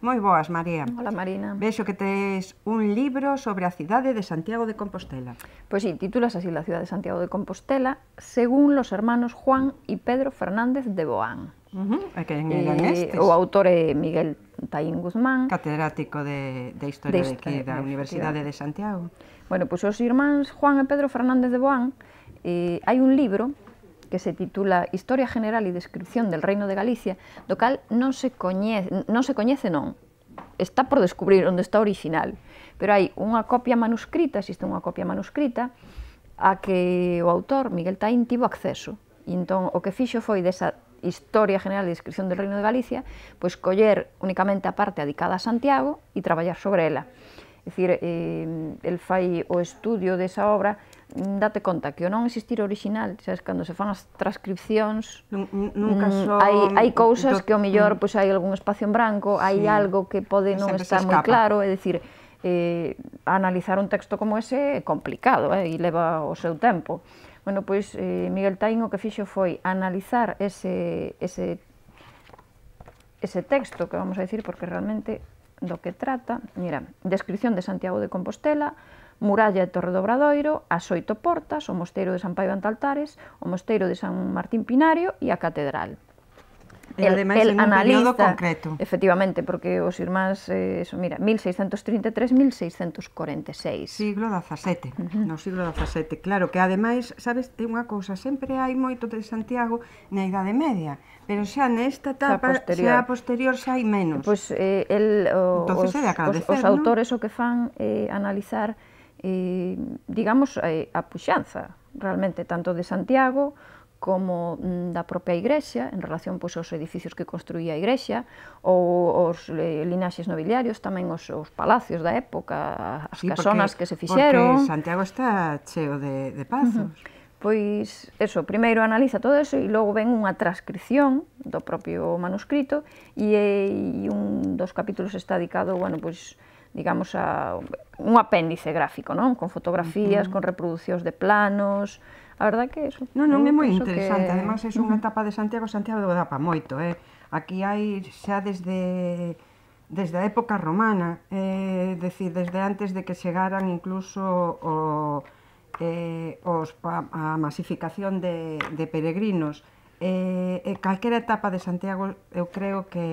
Moi boas, María. Hola, Marina. Vexo que tes un libro sobre a cidade de Santiago de Compostela. Pois sí, titulas así la cidade de Santiago de Compostela según los hermanos Juan e Pedro Fernández de Boán. Uh -huh. E quen eh, eran O autor é Miguel Taín Guzmán. Catedrático de, de Historia de, Historia, de aquí, da de Universidade de Santiago. Bueno, pois os irmáns Juan e Pedro Fernández de Boán eh, hai un libro que se titula Historia General e Descripción del Reino de Galicia, do cal non se coñece, non se coñece non, está por descubrir onde está original, pero hai unha copia manuscrita, existe unha copia manuscrita, a que o autor, Miguel Taín, tivo acceso. E entón, o que fixo foi desa Historia General e Descripción del Reino de Galicia, pois coller únicamente a parte adicada a Santiago e traballar sobre ela. É dicir, eh, el fai o estudio desa obra date conta que o non existir original, sabes, cando se fan as transcripcións, nunca mm, son... hai, hai cousas do... que o mellor mm. pois pues, hai algún espacio en branco, sí. hai algo que pode non Sempre estar moi claro, é dicir, eh, analizar un texto como ese é complicado eh, e leva o seu tempo. Bueno, pois eh, Miguel Taín o que fixo foi analizar ese, ese, ese texto que vamos a dicir, porque realmente do que trata, mira, descripción de Santiago de Compostela, Muralla de Torre do Bradoiro, as Oito Portas, o Mosteiro de San Paio Antaltares, o Mosteiro de San Martín Pinario e a Catedral. E el, ademais el en un período concreto. Efectivamente, porque os irmáns, eh, eso, mira, 1633-1646. Siglo XVII, uh -huh. no siglo XVII. Claro, que ademais, sabes, ten unha cousa, sempre hai moito de Santiago na Idade Media, pero xa nesta etapa, xa posterior, xa, posterior, xa hai menos. Pois, pues, eh, el, o, os, os, os autores ¿no? o que fan eh, analizar eh, digamos, eh, a puxanza realmente tanto de Santiago como mm, da propia Igrexa, en relación pois, aos edificios que construía a Igrexa, ou os eh, linaxes nobiliarios, tamén os, os palacios da época, as sí, casonas porque, que se fixeron. Porque Santiago está cheo de, de pazos. Uh -huh. Pois, eso, primeiro analiza todo eso e logo ven unha transcripción do propio manuscrito e, e un dos capítulos está dedicado, bueno, pois, digamos, a, un apéndice gráfico, non? Con fotografías, uh -huh. con reproducións de planos, a verdad que eso... Non, non, é moi interesante, que... además é unha etapa de Santiago, Santiago dá pa moito, eh? Aquí hai xa desde desde a época romana, eh, decir, desde antes de que chegaran incluso o, eh, os, a, a masificación de, de peregrinos, eh, eh, calquera etapa de Santiago eu creo que,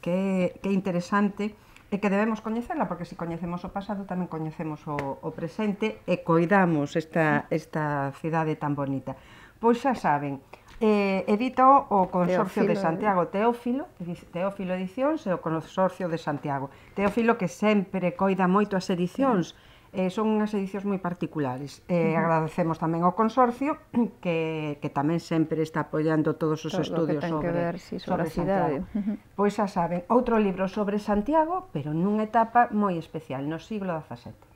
que, que é interesante e que debemos coñecela, porque se si coñecemos o pasado tamén coñecemos o, o presente e coidamos esta, esta cidade tan bonita. Pois xa saben, eh, edito o Consorcio Teófilo, de Santiago eh? Teófilo, Teófilo Edicións e o Consorcio de Santiago. Teófilo que sempre coida moito as edicións, sí eh, son unhas edicións moi particulares. Eh, uh -huh. Agradecemos tamén ao consorcio que, que tamén sempre está apoiando todos os Todo estudios sobre, ver, sí, sobre, sobre a cidade. Santiago. Uh -huh. Pois xa saben, outro libro sobre Santiago, pero nunha etapa moi especial, no siglo XVII.